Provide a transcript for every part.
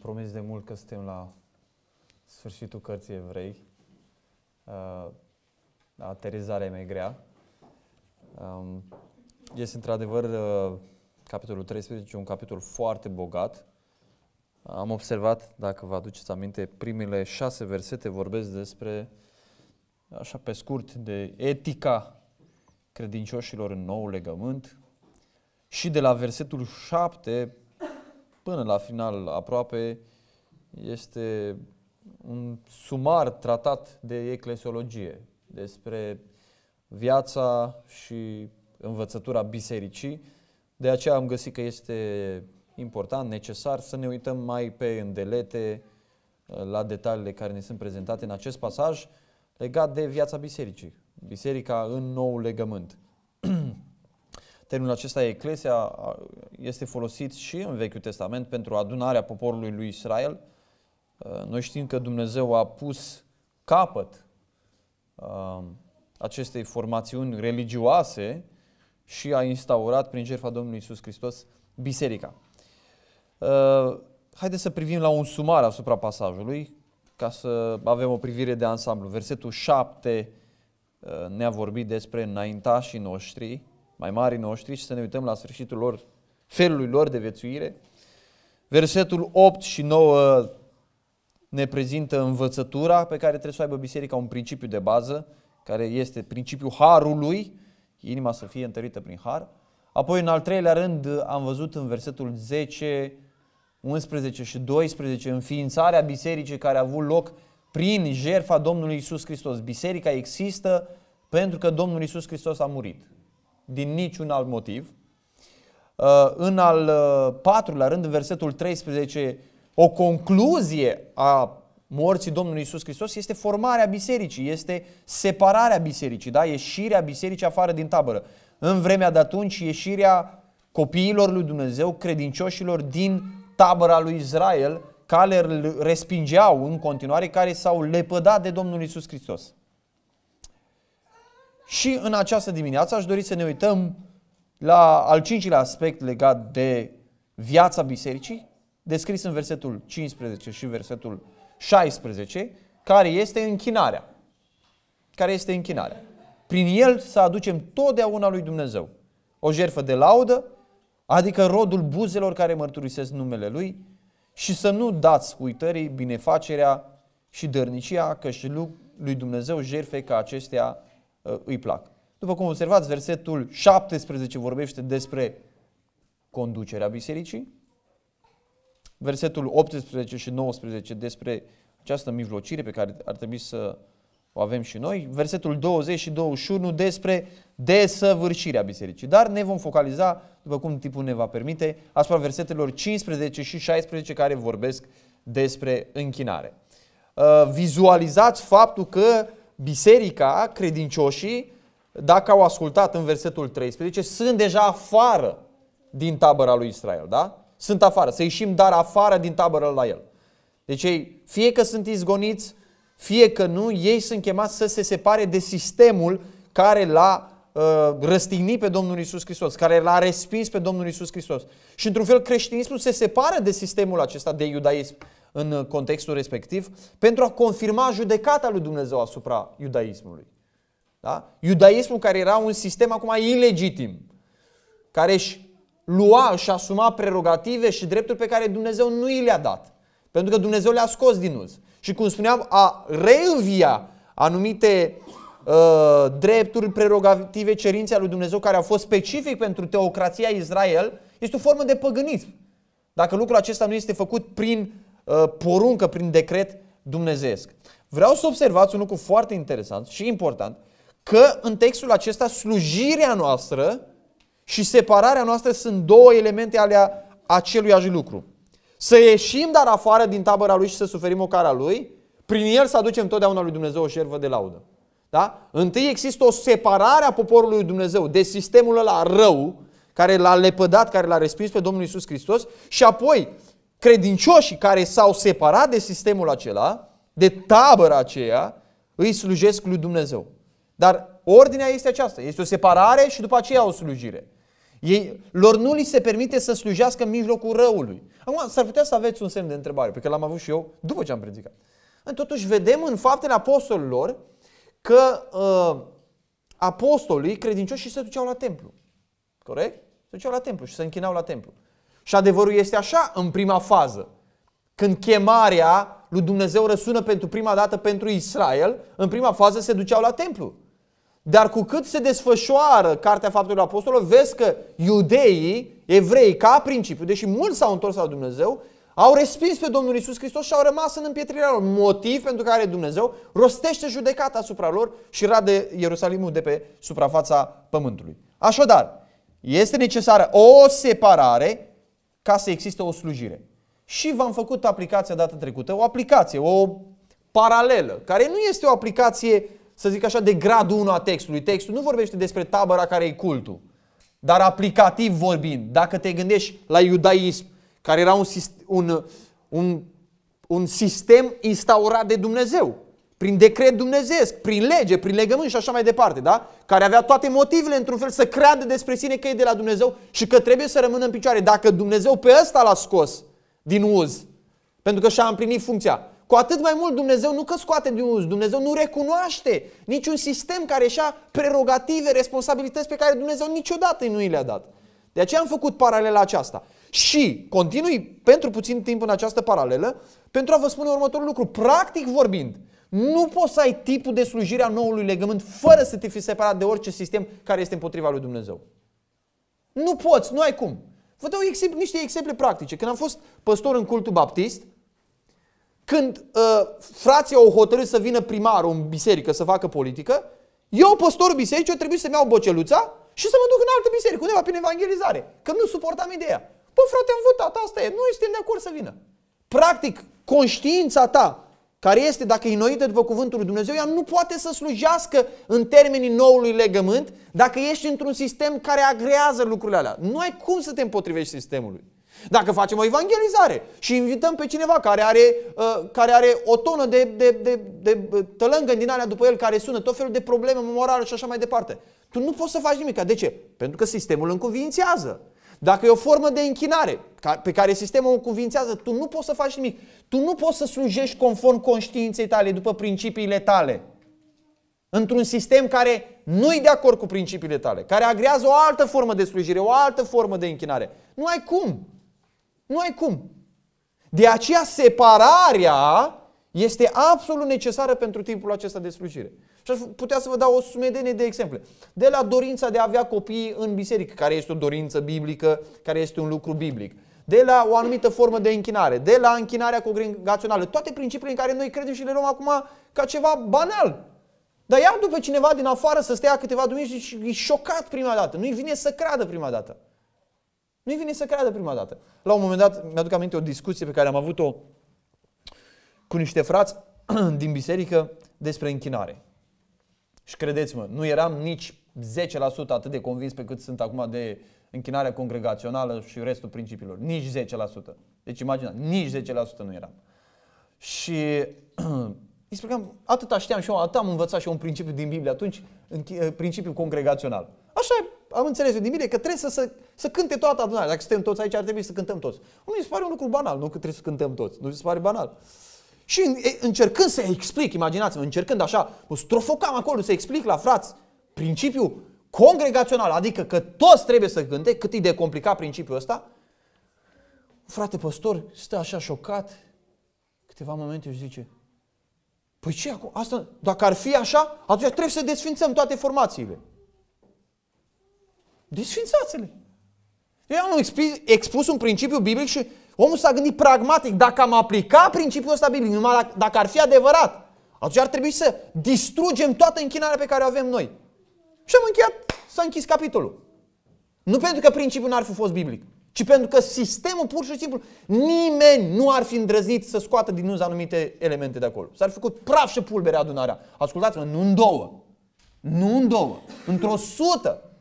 promis de mult că suntem la sfârșitul cărții evrei. Uh, aterizarea e mai grea. Um, este într-adevăr uh, capitolul 13, un capitol foarte bogat. Am observat, dacă vă aduceți aminte, primele șase versete vorbesc despre, așa pe scurt, de etica credincioșilor în nou legământ. Și de la versetul 7 până la final aproape este un sumar tratat de eclesiologie despre viața și învățătura bisericii. De aceea am găsit că este important, necesar să ne uităm mai pe îndelete uh, la detaliile care ne sunt prezentate în acest pasaj legat de viața bisericii. Biserica în nou legământ. Termenul acesta, Eclesia, este folosit și în Vechiul Testament pentru adunarea poporului lui Israel. Uh, noi știm că Dumnezeu a pus capăt uh, acestei formațiuni religioase și a instaurat prin jertfa Domnului Isus Hristos biserica. Uh, haideți să privim la un sumar asupra pasajului, ca să avem o privire de ansamblu. Versetul 7 ne-a vorbit despre înaintașii noștri, mai mari noștri și să ne uităm la sfârșitul lor, felului lor de viețuire. Versetul 8 și 9 ne prezintă învățătura pe care trebuie să o aibă biserica un principiu de bază, care este principiul harului, inima să fie întărită prin har. Apoi, în al treilea rând, am văzut în versetul 10, 11 și 12 înființarea bisericii care a avut loc prin jertfa Domnului Isus Hristos. Biserica există pentru că Domnul Isus Hristos a murit din niciun alt motiv. Uh, în al uh, patrulea rând, în versetul 13, o concluzie a morții Domnului Isus Hristos este formarea bisericii, este separarea bisericii, da? ieșirea bisericii afară din tabără. În vremea de atunci, ieșirea copiilor lui Dumnezeu, credincioșilor din tabăra lui Israel, care îl respingeau în continuare, care s-au lepădat de Domnul Isus Hristos. Și în această dimineață aș dori să ne uităm la al cincilea aspect legat de viața bisericii, descris în versetul 15 și versetul 16, care este închinarea. Care este închinarea. Prin el să aducem totdeauna lui Dumnezeu o jertfă de laudă, adică rodul buzelor care mărturisesc numele Lui și să nu dați uitării binefacerea și dărnicia și lui Dumnezeu jerfe ca acestea Uh, îi plac. După cum observați, versetul 17 vorbește despre conducerea bisericii, versetul 18 și 19 despre această mijlocire pe care ar trebui să o avem și noi, versetul 20 și 21 despre desăvârșirea bisericii. Dar ne vom focaliza, după cum tipul ne va permite, asupra versetelor 15 și 16 care vorbesc despre închinare. Uh, vizualizați faptul că biserica, credincioșii, dacă au ascultat în versetul 13, sunt deja afară din tabăra lui Israel, da? Sunt afară, să ieșim dar afară din tabără la el. Deci ei, fie că sunt izgoniți, fie că nu, ei sunt chemați să se separe de sistemul care l-a uh, răstignit pe Domnul Isus Hristos, care l-a respins pe Domnul Isus Hristos. Și într-un fel creștinismul se separă de sistemul acesta de iudaism în contextul respectiv, pentru a confirma judecata lui Dumnezeu asupra iudaismului. Da? Iudaismul care era un sistem acum ilegitim, care își lua, și asuma prerogative și drepturi pe care Dumnezeu nu i le-a dat. Pentru că Dumnezeu le-a scos din uz. Și cum spuneam, a reînvia anumite uh, drepturi, prerogative, cerințe ale lui Dumnezeu care au fost specific pentru teocrația Israel, este o formă de păgânism. Dacă lucrul acesta nu este făcut prin Uh, poruncă prin decret dumnezeesc. Vreau să observați un lucru foarte interesant și important, că în textul acesta slujirea noastră și separarea noastră sunt două elemente ale aceluiași lucru. Să ieșim dar afară din tabăra lui și să suferim o cara lui, prin el să aducem totdeauna lui Dumnezeu o șervă de laudă. Da? Întâi există o separare a poporului lui Dumnezeu de sistemul ăla rău, care l-a lepădat, care l-a respins pe Domnul Isus Hristos și apoi credincioșii care s-au separat de sistemul acela, de tabăra aceea, îi slujesc lui Dumnezeu. Dar ordinea este aceasta. Este o separare și după aceea o slujire. Ei, lor nu li se permite să slujească în mijlocul răului. Acum, s-ar putea să aveți un semn de întrebare, pentru că l-am avut și eu după ce am predicat. Totuși, vedem în faptele apostolilor că uh, apostolii credincioși se duceau la templu. Corect? Se duceau la templu și se închinau la templu. Și adevărul este așa în prima fază. Când chemarea lui Dumnezeu răsună pentru prima dată pentru Israel, în prima fază se duceau la templu. Dar cu cât se desfășoară Cartea Faptului Apostolilor, vezi că iudeii, evrei, ca principiu, deși mulți s-au întors la Dumnezeu, au respins pe Domnul Isus Hristos și au rămas în împietrirea lor. Motiv pentru care Dumnezeu rostește judecata asupra lor și rade Ierusalimul de pe suprafața pământului. Așadar, este necesară o separare ca să existe o slujire. Și v-am făcut aplicația data trecută, o aplicație, o paralelă, care nu este o aplicație, să zic așa, de gradul 1 a textului. Textul nu vorbește despre tabăra care e cultul, dar aplicativ vorbind, dacă te gândești la iudaism, care era un, un, un, un sistem instaurat de Dumnezeu, prin decret dumnezeesc, prin lege, prin legământ și așa mai departe, da? Care avea toate motivele, într-un fel, să creadă despre sine că e de la Dumnezeu și că trebuie să rămână în picioare. Dacă Dumnezeu pe ăsta l-a scos din uz, pentru că și-a împlinit funcția, cu atât mai mult Dumnezeu nu că scoate din uz, Dumnezeu nu recunoaște niciun sistem care și-a prerogative, responsabilități pe care Dumnezeu niciodată nu i le-a dat. De aceea am făcut paralela aceasta. Și continui pentru puțin timp în această paralelă pentru a vă spune următorul lucru. Practic vorbind, nu poți să ai tipul de slujire a noului legământ fără să te fi separat de orice sistem care este împotriva lui Dumnezeu. Nu poți, nu ai cum. Vă dau exemple, niște exemple practice. Când am fost păstor în cultul baptist, când uh, frații au hotărât să vină primarul în biserică să facă politică, eu, păstorul bisericii, trebuie să-mi iau boceluța și să mă duc în altă biserică, undeva prin evangelizare, că nu suportam ideea. Păi frate, am votat, asta e, nu suntem de acord să vină. Practic, conștiința ta care este, dacă e înnoită după cuvântul lui Dumnezeu, ea nu poate să slujească în termenii noului legământ dacă ești într-un sistem care agrează lucrurile alea. Nu ai cum să te împotrivești sistemului. Dacă facem o evangelizare și invităm pe cineva care are, uh, care are o tonă de, de, de, de tălângă din alea după el care sună tot felul de probleme morale și așa mai departe, tu nu poți să faci nimic. Adică de ce? Pentru că sistemul înconvințează. Dacă e o formă de închinare pe care sistemul o cuvințează, tu nu poți să faci nimic. Tu nu poți să slujești conform conștiinței tale, după principiile tale. Într-un sistem care nu e de acord cu principiile tale, care agrează o altă formă de slujire, o altă formă de închinare. Nu ai cum. Nu ai cum. De aceea separarea este absolut necesară pentru timpul acesta de slujire. Și aș putea să vă dau o sumedenie de exemple. De la dorința de a avea copii în biserică, care este o dorință biblică, care este un lucru biblic. De la o anumită formă de închinare, de la închinarea congregațională, toate principiile în care noi credem și le luăm acum ca ceva banal. Dar ia după cineva din afară să stea câteva duminici și e șocat prima dată. Nu-i vine să creadă prima dată. Nu-i vine să creadă prima dată. La un moment dat, mi-aduc aminte o discuție pe care am avut-o cu niște frați din biserică despre închinare. Și credeți-mă, nu eram nici 10% atât de convins pe cât sunt acum de închinarea congregațională și restul principiilor. Nici 10%. Deci imagina, nici 10% nu eram. Și îi spuneam, atât știam și eu, atât am învățat și eu un principiu din Biblie atunci, eh, principiul congregațional. Așa am înțeles eu din Biblie că trebuie să, să, să cânte toată adunarea. Dacă suntem toți aici, ar trebui să cântăm toți. Nu mi se pare un lucru banal, nu că trebuie să cântăm toți. Nu mi se pare banal. Uh, și încercând să explic, imaginați-vă, încercând așa, mă strofocam acolo să explic la frați principiul congregațional, adică că toți trebuie să gânde cât e de complicat principiul ăsta, frate păstor stă așa șocat câteva momente și zice, păi ce acum, asta, dacă ar fi așa, atunci trebuie să desfințăm toate formațiile. Desfințați-le. Eu am expus un principiu biblic și Omul s-a gândit pragmatic, dacă am aplica principiul ăsta biblic, numai dacă ar fi adevărat, atunci ar trebui să distrugem toată închinarea pe care o avem noi. Și am încheiat, s-a închis capitolul. Nu pentru că principiul n-ar fi fost biblic, ci pentru că sistemul pur și simplu, nimeni nu ar fi îndrăznit să scoată din uz anumite elemente de acolo. S-ar fi făcut praf și pulbere adunarea. Ascultați-mă, nu în două. Nu în două. Într-o sută.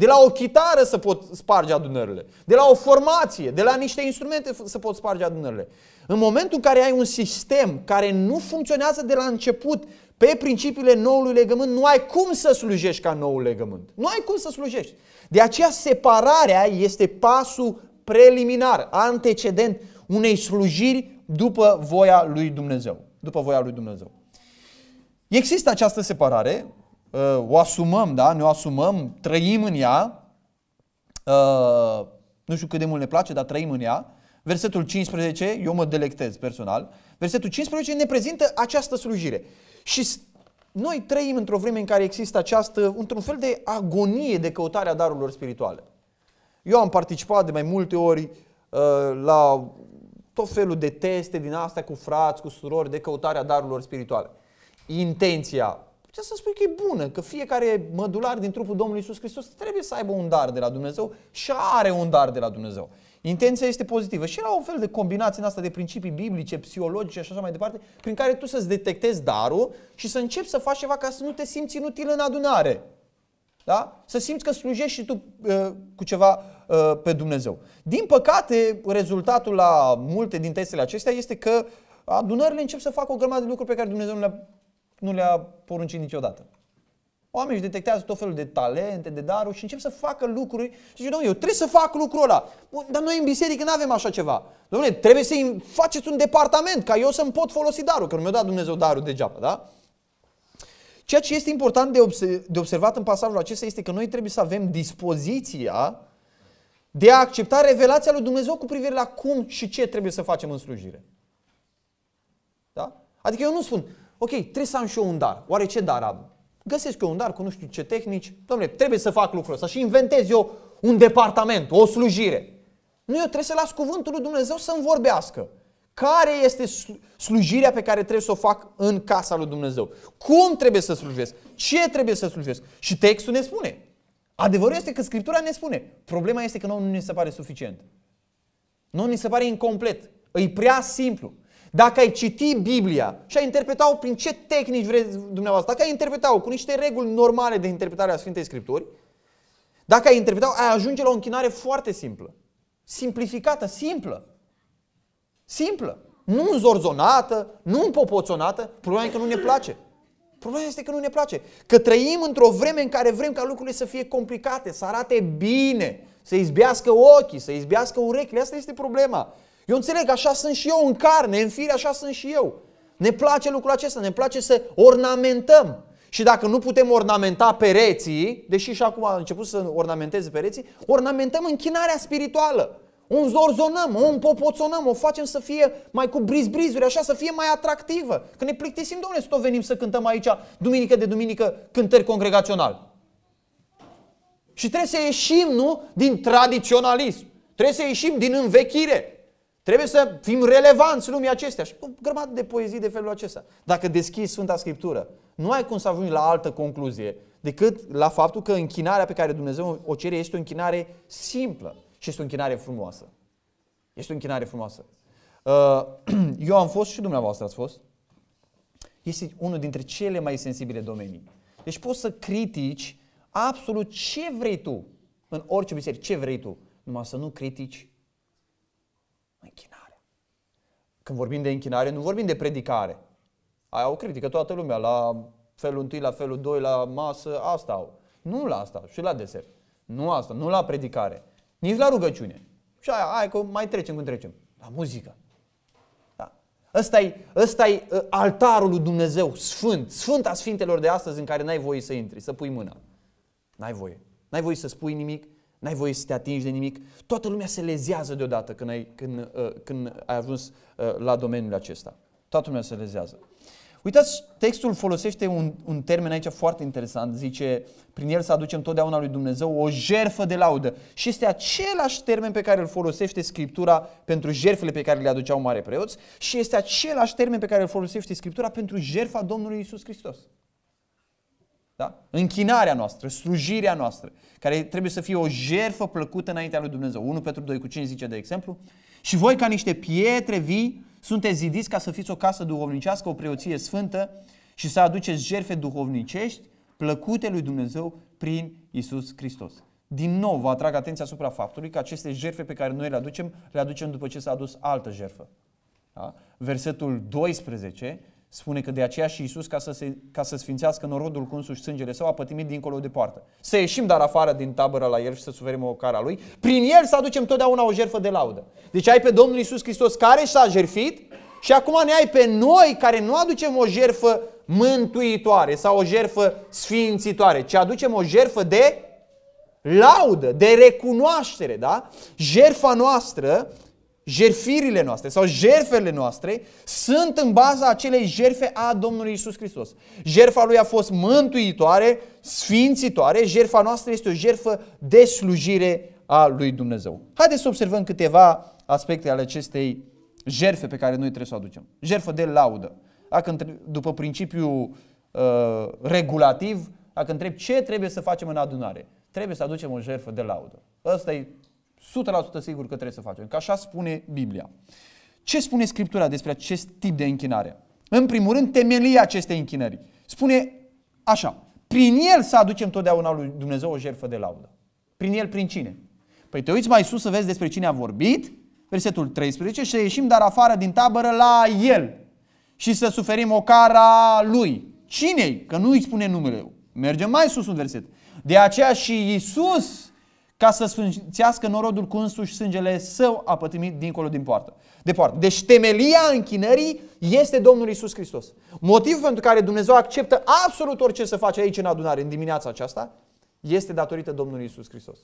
De la o chitară să pot sparge adunările. De la o formație, de la niște instrumente să pot sparge adunările. În momentul în care ai un sistem care nu funcționează de la început pe principiile noului legământ, nu ai cum să slujești ca noul legământ. Nu ai cum să slujești. De aceea separarea este pasul preliminar, antecedent unei slujiri după voia lui Dumnezeu. După voia lui Dumnezeu. Există această separare Uh, o asumăm, da? ne o asumăm, trăim în ea, uh, nu știu cât de mult ne place, dar trăim în ea. Versetul 15, eu mă delectez personal, versetul 15 ne prezintă această slujire. Și noi trăim într-o vreme în care există această, într-un fel de agonie de căutare a darurilor spirituale. Eu am participat de mai multe ori uh, la tot felul de teste din astea cu frați, cu surori, de căutarea darurilor spirituale. Intenția putea să spui că e bună, că fiecare mădular din trupul Domnului Isus Hristos trebuie să aibă un dar de la Dumnezeu și are un dar de la Dumnezeu. Intenția este pozitivă și era un fel de combinație în asta de principii biblice, psihologice și așa mai departe, prin care tu să-ți detectezi darul și să începi să faci ceva ca să nu te simți inutil în adunare. Da? Să simți că slujești și tu uh, cu ceva uh, pe Dumnezeu. Din păcate, rezultatul la multe din testele acestea este că adunările încep să facă o grămadă de lucruri pe care Dumnezeu nu le-a nu le-a poruncit niciodată. Oamenii își detectează tot felul de talente, de daruri și încep să facă lucruri. Și zice, eu trebuie să fac lucrul ăla. Bun, dar noi în biserică nu avem așa ceva. Domnule, trebuie să faceți un departament ca eu să-mi pot folosi darul, că nu mi-a dat Dumnezeu darul degeaba, da? Ceea ce este important de, obs- de observat în pasajul acesta este că noi trebuie să avem dispoziția de a accepta revelația lui Dumnezeu cu privire la cum și ce trebuie să facem în slujire. Da? Adică eu nu spun, ok, trebuie să am și eu un dar. Oare ce dar am? Găsesc eu un dar cu nu știu ce tehnici. Domnule, trebuie să fac lucrul ăsta și inventez eu un departament, o slujire. Nu, eu trebuie să las cuvântul lui Dumnezeu să-mi vorbească. Care este slujirea pe care trebuie să o fac în casa lui Dumnezeu? Cum trebuie să slujesc? Ce trebuie să slujesc? Și textul ne spune. Adevărul este că Scriptura ne spune. Problema este că nouă nu ne se pare suficient. Nu ni se pare incomplet. E prea simplu. Dacă ai citi Biblia și ai interpretat o prin ce tehnici vreți dumneavoastră, dacă ai interpretat o cu niște reguli normale de interpretare a Sfintei Scripturi, dacă ai interpretat o ai ajunge la o închinare foarte simplă. Simplificată, simplă. Simplă. Nu înzorzonată, nu împopoțonată. Problema e că nu ne place. Problema este că nu ne place. Că trăim într-o vreme în care vrem ca lucrurile să fie complicate, să arate bine, să izbească ochii, să izbească urechile. Asta este problema. Eu înțeleg, așa sunt și eu în carne, în fire, așa sunt și eu. Ne place lucrul acesta, ne place să ornamentăm. Și dacă nu putem ornamenta pereții, deși și acum a început să ornamenteze pereții, ornamentăm închinarea spirituală. O zorzonăm, o împopoțonăm, o facem să fie mai cu briz-brizuri, așa să fie mai atractivă. Că ne plictisim, domnule, să tot venim să cântăm aici duminică de duminică cântări congregațional. Și trebuie să ieșim, nu, din tradiționalism. Trebuie să ieșim din învechire. Trebuie să fim relevanți lumii acestea. Și o grămadă de poezii de felul acesta. Dacă deschizi Sfânta Scriptură, nu ai cum să ajungi la altă concluzie decât la faptul că închinarea pe care Dumnezeu o cere este o închinare simplă și este o închinare frumoasă. Este o închinare frumoasă. Uh, eu am fost și dumneavoastră ați fost. Este unul dintre cele mai sensibile domenii. Deci poți să critici absolut ce vrei tu în orice biserică, ce vrei tu, numai să nu critici închinare. Când vorbim de închinare, nu vorbim de predicare. Aia o critică toată lumea, la felul întâi, la felul doi, la masă, asta au. Nu la asta, și la desert. Nu asta, nu la predicare. Nici la rugăciune. Și aia, hai că mai trecem când trecem. La muzică. Da. Ăsta e ăsta ă, altarul lui Dumnezeu, sfânt, sfânta sfintelor de astăzi în care n-ai voie să intri, să pui mâna. N-ai voie. N-ai voie să spui nimic, N-ai voie să te atingi de nimic. Toată lumea se lezează deodată când ai, când, uh, când ai ajuns uh, la domeniul acesta. Toată lumea se lezează. Uitați, textul folosește un, un termen aici foarte interesant. Zice, prin el să aducem totdeauna lui Dumnezeu o jerfă de laudă. Și este același termen pe care îl folosește Scriptura pentru jerfele pe care le aduceau mare preoți și este același termen pe care îl folosește Scriptura pentru jerfa Domnului Isus Hristos. Da? Închinarea noastră, slujirea noastră, care trebuie să fie o jertfă plăcută înaintea lui Dumnezeu. 1 Petru 2 cu 5 zice de exemplu, și voi ca niște pietre vii sunteți zidiți ca să fiți o casă duhovnicească, o preoție sfântă și să aduceți jertfe duhovnicești plăcute lui Dumnezeu prin Isus Hristos. Din nou vă atrag atenția asupra faptului că aceste jertfe pe care noi le aducem, le aducem după ce s-a adus altă jertfă. Da? Versetul 12 Spune că de aceea și Iisus, ca să, se, ca să sfințească norodul cu însuși sângele său, a pătimit dincolo de poartă. Să ieșim dar afară din tabără la el și să suferim o cara lui. Prin el să aducem totdeauna o jerfă de laudă. Deci ai pe Domnul Iisus Hristos care s-a jerfit și acum ne ai pe noi care nu aducem o jerfă mântuitoare sau o jerfă sfințitoare, ci aducem o jerfă de laudă, de recunoaștere, da? Jerfa noastră jerfirile noastre sau jerfele noastre sunt în baza acelei jerfe a Domnului Isus Hristos. Jerfa lui a fost mântuitoare, sfințitoare, jerfa noastră este o jerfă de slujire a lui Dumnezeu. Haideți să observăm câteva aspecte ale acestei jerfe pe care noi trebuie să o aducem. Jerfă de laudă. Dacă după principiul uh, regulativ, dacă întreb ce trebuie să facem în adunare, trebuie să aducem o jerfă de laudă. Ăsta e 100% sigur că trebuie să facem, că așa spune Biblia. Ce spune Scriptura despre acest tip de închinare? În primul rând, temelia acestei închinări. Spune așa, prin el să aducem totdeauna lui Dumnezeu o jertfă de laudă. Prin el, prin cine? Păi te uiți mai sus să vezi despre cine a vorbit, versetul 13, și să ieșim dar afară din tabără la el și să suferim ocara lui. Cinei? Că nu îi spune numele. Mergem mai sus un verset. De aceea și Iisus ca să sfințească norodul cu însuși sângele său a pătrimit dincolo din poartă. De poartă. Deci temelia închinării este Domnul Isus Hristos. Motivul pentru care Dumnezeu acceptă absolut orice să face aici în adunare, în dimineața aceasta, este datorită Domnului Isus Hristos.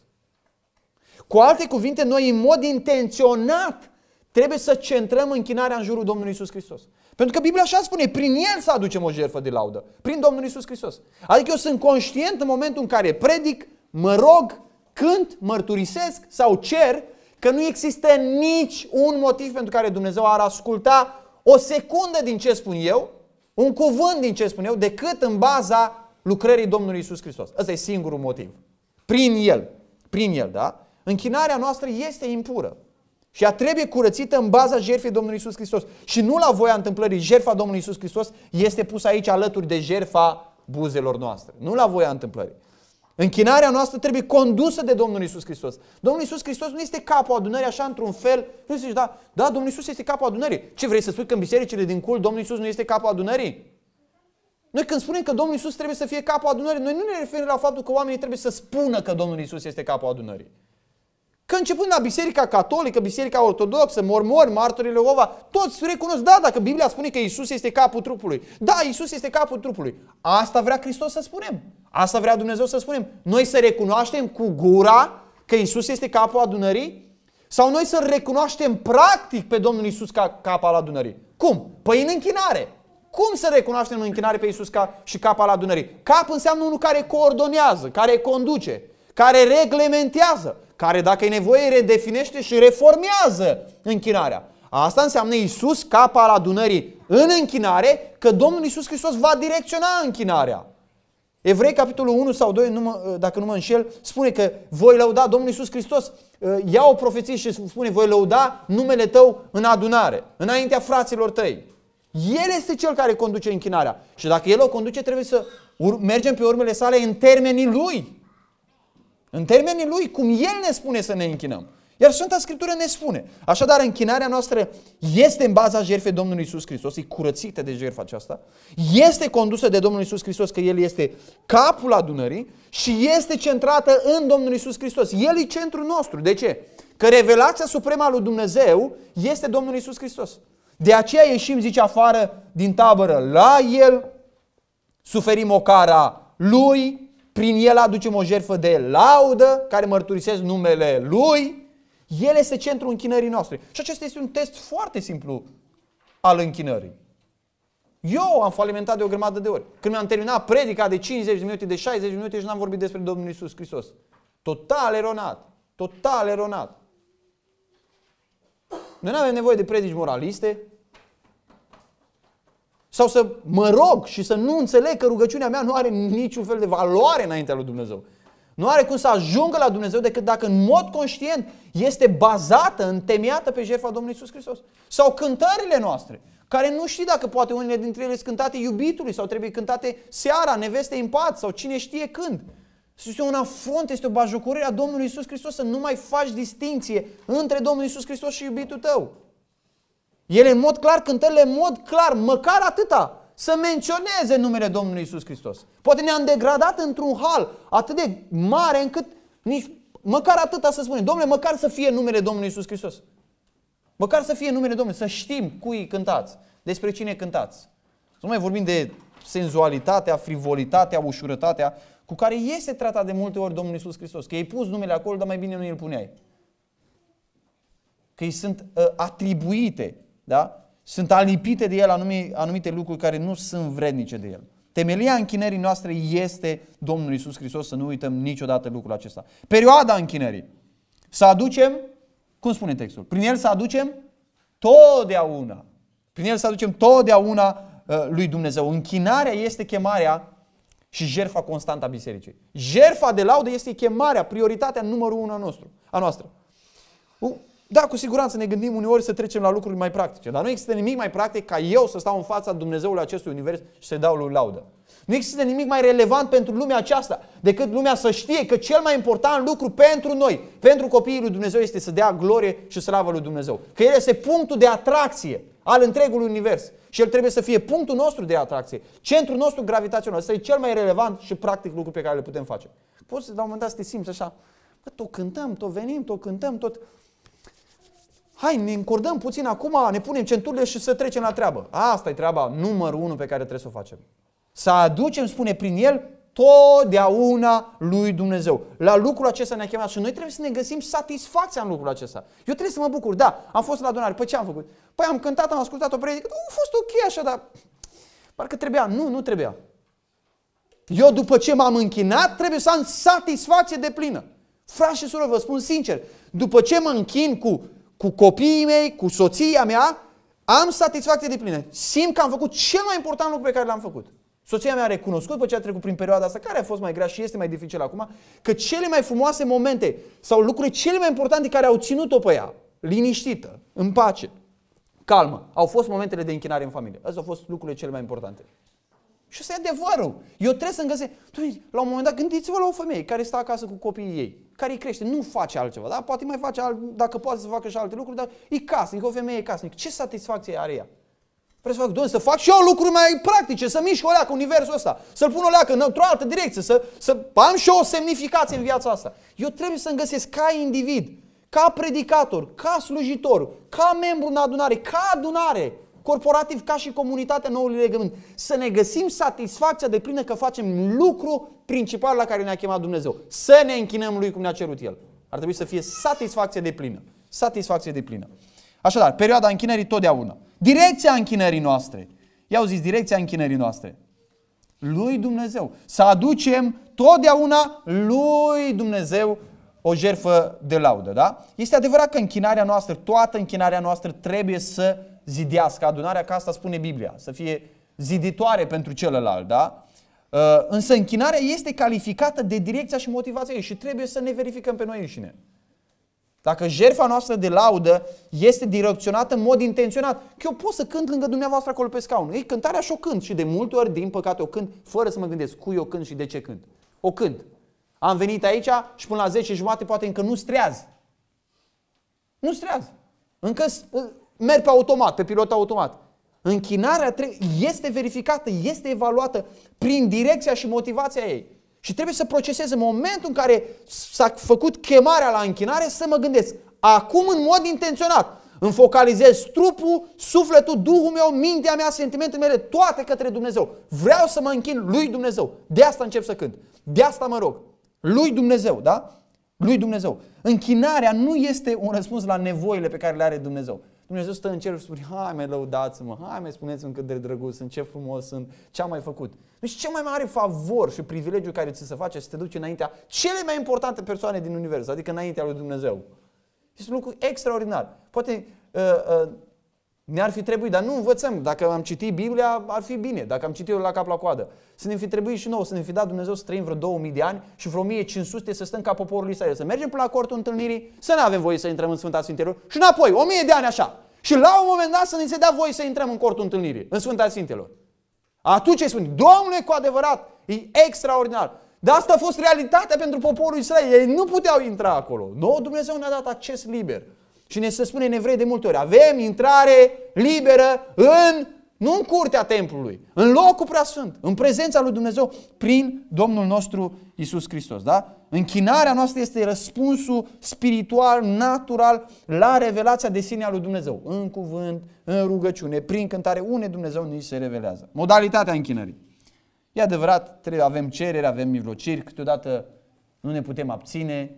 Cu alte cuvinte, noi în mod intenționat trebuie să centrăm închinarea în jurul Domnului Isus Hristos. Pentru că Biblia așa spune, prin El să aducem o jertfă de laudă, prin Domnul Isus Hristos. Adică eu sunt conștient în momentul în care predic, mă rog, când mărturisesc sau cer că nu există nici un motiv pentru care Dumnezeu ar asculta o secundă din ce spun eu, un cuvânt din ce spun eu, decât în baza lucrării Domnului Isus Hristos. Ăsta e singurul motiv. Prin El. Prin El, da? Închinarea noastră este impură. Și ea trebuie curățită în baza jertfei Domnului Isus Hristos. Și nu la voia întâmplării. Jertfa Domnului Isus Hristos este pusă aici alături de jertfa buzelor noastre. Nu la voia întâmplării. Închinarea noastră trebuie condusă de Domnul Isus Hristos. Domnul Isus Hristos nu este capul adunării așa într-un fel. Nu zici, da, da, Domnul Isus este capul adunării. Ce vrei să spui că în bisericile din cult Domnul Isus nu este capul adunării? Noi când spunem că Domnul Isus trebuie să fie capul adunării, noi nu ne referim la faptul că oamenii trebuie să spună că Domnul Isus este capul adunării. Că începând la Biserica Catolică, Biserica Ortodoxă, mormori, martorii Leova, toți recunosc, da, dacă Biblia spune că Isus este capul trupului. Da, Isus este capul trupului. Asta vrea Hristos să spunem. Asta vrea Dumnezeu să spunem. Noi să recunoaștem cu gura că Isus este capul adunării? Sau noi să recunoaștem practic pe Domnul Isus ca cap al adunării? Cum? Păi în închinare. Cum să recunoaștem în închinare pe Isus ca și cap al adunării? Cap înseamnă unul care coordonează, care conduce, care reglementează, care dacă e nevoie redefinește și reformează închinarea. Asta înseamnă Isus cap al adunării în închinare, că Domnul Isus Hristos va direcționa închinarea. Evrei, capitolul 1 sau 2, nu mă, dacă nu mă înșel, spune că voi lăuda Domnul Iisus Hristos. Ă, ia o profeție și spune, voi lăuda numele tău în adunare, înaintea fraților tăi. El este cel care conduce închinarea. Și dacă el o conduce, trebuie să mergem pe urmele sale în termenii lui. În termenii lui, cum el ne spune să ne închinăm. Iar Sfânta Scriptură ne spune, așadar închinarea noastră este în baza jertfei Domnului Isus Hristos, e curățită de jertfa aceasta, este condusă de Domnul Isus Hristos că El este capul adunării și este centrată în Domnul Isus Hristos. El e centrul nostru. De ce? Că revelația suprema lui Dumnezeu este Domnul Isus Hristos. De aceea ieșim, zice, afară din tabără la El, suferim o cara Lui, prin El aducem o jertfă de laudă care mărturisesc numele Lui, el este centrul închinării noastre. Și acesta este un test foarte simplu al închinării. Eu am falimentat de o grămadă de ori. Când am terminat predica de 50 de minute, de 60 de minute și n-am vorbit despre Domnul Isus Hristos. Total eronat. Total eronat. Noi nu avem nevoie de predici moraliste. Sau să mă rog și să nu înțeleg că rugăciunea mea nu are niciun fel de valoare înaintea lui Dumnezeu. Nu are cum să ajungă la Dumnezeu decât dacă în mod conștient este bazată, întemeiată pe jertfa Domnului Isus Hristos. Sau cântările noastre, care nu știi dacă poate unele dintre ele sunt cântate iubitului sau trebuie cântate seara, neveste în pat sau cine știe când. Este un afront, este o bajucurire a Domnului Isus Hristos să nu mai faci distinție între Domnul Isus Hristos și iubitul tău. Ele în mod clar, cântările în mod clar, măcar atâta, să menționeze numele Domnului Isus Hristos. Poate ne-am degradat într-un hal atât de mare încât nici măcar atâta să spunem. Domnule, măcar să fie numele Domnului Isus Hristos. Măcar să fie numele Domnului, să știm cui cântați, despre cine cântați. Să nu mai vorbim de senzualitatea, frivolitatea, ușurătatea cu care este tratat de multe ori Domnul Isus Hristos. Că ai pus numele acolo, dar mai bine nu îl puneai. Că îi sunt uh, atribuite, da? Sunt alipite de el anumite, anumite lucruri care nu sunt vrednice de el. Temelia închinării noastre este Domnul Isus Hristos, să nu uităm niciodată lucrul acesta. Perioada închinării. Să aducem, cum spune textul, prin el să aducem totdeauna. Prin el să aducem totdeauna uh, lui Dumnezeu. Închinarea este chemarea și jerfa constantă a bisericii. Jerfa de laudă este chemarea, prioritatea numărul unu a, nostru, a noastră. Da, cu siguranță ne gândim uneori să trecem la lucruri mai practice, dar nu există nimic mai practic ca eu să stau în fața Dumnezeului acestui univers și să-i dau lui laudă. Nu există nimic mai relevant pentru lumea aceasta decât lumea să știe că cel mai important lucru pentru noi, pentru copiii lui Dumnezeu, este să dea glorie și slavă lui Dumnezeu. Că El este punctul de atracție al întregului univers și El trebuie să fie punctul nostru de atracție, centrul nostru gravitațional. Asta e cel mai relevant și practic lucru pe care le putem face. Poți la un moment dat să te simți așa, bă, tot cântăm, tot venim, tot cântăm, tot Hai, ne încordăm puțin acum, ne punem centurile și să trecem la treabă. Asta e treaba numărul unu pe care trebuie să o facem. Să aducem, spune prin el, totdeauna lui Dumnezeu. La lucrul acesta ne-a chemat și noi trebuie să ne găsim satisfacția în lucrul acesta. Eu trebuie să mă bucur, da, am fost la adunare, păi ce am făcut? Păi am cântat, am ascultat o predică, a fost ok așa, dar parcă trebuia, nu, nu trebuia. Eu după ce m-am închinat trebuie să am satisfacție de plină. Frați și surori, vă spun sincer, după ce mă închin cu cu copiii mei, cu soția mea, am satisfacție de plină. Simt că am făcut cel mai important lucru pe care l-am făcut. Soția mea a recunoscut după ce a trecut prin perioada asta, care a fost mai grea și este mai dificil acum, că cele mai frumoase momente sau lucrurile cele mai importante care au ținut-o pe ea, liniștită, în pace, calmă, au fost momentele de închinare în familie. Astea au fost lucrurile cele mai importante. Și să e adevărul. Eu trebuie să-mi găsesc. La un moment dat, gândiți-vă la o femeie care stă acasă cu copiii ei, care îi crește, nu face altceva, da? Poate mai face, alt, dacă poate să facă și alte lucruri, dar e casnic, o femeie e casnic. Ce satisfacție are ea? Vreau să fac, doamne, să fac și eu lucruri mai practice, să mișc o leacă universul ăsta, să-l pun o leacă într-o altă direcție, să, să am și eu o semnificație în viața asta. Eu trebuie să-mi găsesc ca individ, ca predicator, ca slujitor, ca membru în adunare, ca adunare, corporativ ca și comunitatea noului legământ. Să ne găsim satisfacția de plină că facem lucru principal la care ne-a chemat Dumnezeu. Să ne închinăm Lui cum ne-a cerut El. Ar trebui să fie satisfacție de plină. Satisfacție de plină. Așadar, perioada închinării totdeauna. Direcția închinării noastre. Iau zis, direcția închinării noastre. Lui Dumnezeu. Să aducem totdeauna lui Dumnezeu o jerfă de laudă, da? Este adevărat că închinarea noastră, toată închinarea noastră trebuie să zidească adunarea, ca asta spune Biblia, să fie ziditoare pentru celălalt, da? Uh, însă închinarea este calificată de direcția și motivația ei și trebuie să ne verificăm pe noi înșine. Dacă jertfa noastră de laudă este direcționată în mod intenționat, că eu pot să cânt lângă dumneavoastră acolo pe scaun. Ei, cântarea și o cânt și de multe ori, din păcate, o cânt fără să mă gândesc cui o cânt și de ce cânt. O cânt. Am venit aici și până la 10 jumate poate încă nu strează. Nu strează. Încă merg pe automat, pe pilot automat. Închinarea este verificată, este evaluată prin direcția și motivația ei. Și trebuie să procesez în momentul în care s-a făcut chemarea la închinare să mă gândesc. Acum în mod intenționat îmi focalizez trupul, sufletul, duhul meu, mintea mea, sentimentele mele, toate către Dumnezeu. Vreau să mă închin lui Dumnezeu. De asta încep să cânt. De asta mă rog. Lui Dumnezeu, da? Lui Dumnezeu. Închinarea nu este un răspuns la nevoile pe care le are Dumnezeu. Dumnezeu stă în cer și spune, hai mai lăudați-mă, hai mai spuneți-mi cât de drăguț sunt, ce frumos sunt, ce am mai făcut. Deci cel mai mare favor și privilegiu care ți se face să te duci înaintea cele mai importante persoane din univers, adică înaintea lui Dumnezeu. Este un lucru extraordinar. Poate uh, uh, ne-ar fi trebuit, dar nu învățăm. Dacă am citit Biblia, ar fi bine. Dacă am citit-o la cap la coadă. Să ne fi trebuit și nouă, să ne fi dat Dumnezeu să trăim vreo 2000 de ani și vreo 1500 să stăm ca poporul Israel. Să mergem până la cortul întâlnirii, să nu avem voie să intrăm în Sfânta Sfintelor și înapoi, 1000 de ani așa. Și la un moment dat să ne se dea voie să intrăm în cortul întâlnirii, în Sfânta Sfintelor. Atunci ce spun, Domnule, cu adevărat, e extraordinar. Dar asta a fost realitatea pentru poporul Israel. Ei nu puteau intra acolo. Nu, Dumnezeu ne-a dat acces liber. Și ne se spune în evrei de multe ori, avem intrare liberă în, nu în curtea templului, în locul preasfânt, în prezența lui Dumnezeu prin Domnul nostru Isus Hristos. Da? Închinarea noastră este răspunsul spiritual, natural la revelația de sine a lui Dumnezeu. În cuvânt, în rugăciune, prin cântare, une Dumnezeu nu se revelează. Modalitatea închinării. E adevărat, trebuie, avem cereri, avem mijlociri, câteodată nu ne putem abține,